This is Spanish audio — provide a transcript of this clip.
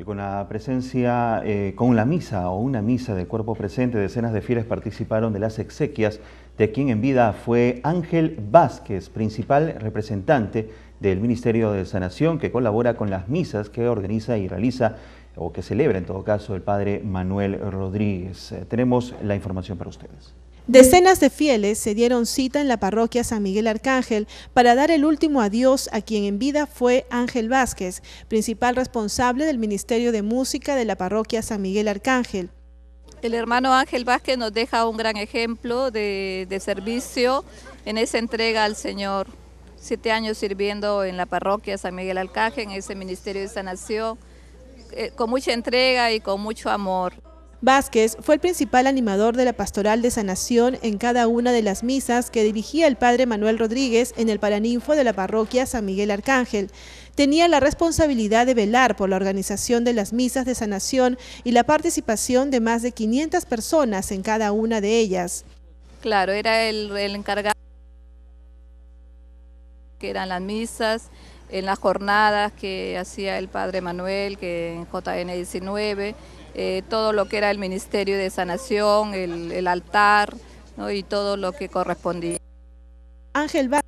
Y con la presencia, eh, con la misa o una misa de cuerpo presente, decenas de fieles participaron de las exequias de quien en vida fue Ángel Vázquez, principal representante del Ministerio de Sanación, que colabora con las misas que organiza y realiza, o que celebra en todo caso, el padre Manuel Rodríguez. Eh, tenemos la información para ustedes. Decenas de fieles se dieron cita en la parroquia San Miguel Arcángel para dar el último adiós a quien en vida fue Ángel Vázquez, principal responsable del Ministerio de Música de la parroquia San Miguel Arcángel. El hermano Ángel Vázquez nos deja un gran ejemplo de, servicio en esa entrega al Señor. Siete años sirviendo en la parroquia San Miguel Arcángel, en ese ministerio de sanación, eh, con mucha entrega y con mucho amor. Vázquez fue el principal animador de la pastoral de sanación en cada una de las misas que dirigía el padre Manuel Rodríguez en el paraninfo de la parroquia San Miguel Arcángel. Tenía la responsabilidad de velar por la organización de las misas de sanación y la participación de más de 500 personas en cada una de ellas. Claro, era el, el encargado que eran las misas, en las jornadas que hacía el padre Manuel, que en JN19, eh, todo lo que era el Ministerio de Sanación, el, altar y todo lo que correspondía. Ángel